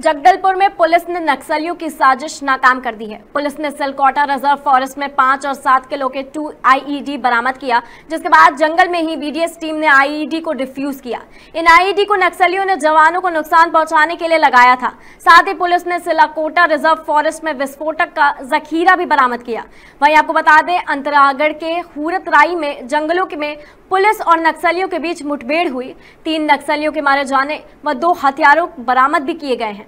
जगदलपुर में पुलिस ने नक्सलियों की साजिश नाकाम कर दी है पुलिस ने सिलकोटा रिजर्व फॉरेस्ट में पांच और सात किलो के टू आईईडी बरामद किया जिसके बाद जंगल में ही बीडीएस टीम ने आईईडी को डिफ्यूज किया इन आईईडी को नक्सलियों ने जवानों को नुकसान पहुंचाने के लिए लगाया था साथ ही पुलिस ने सिलाकोटा रिजर्व फॉरेस्ट में विस्फोटक का जखीरा भी बरामद किया वही आपको बता दें अंतरागढ़ के हूरतराई में जंगलों में पुलिस और नक्सलियों के बीच मुठभेड़ हुई तीन नक्सलियों के मारे जाने व दो हथियारों बरामद भी किए गए हैं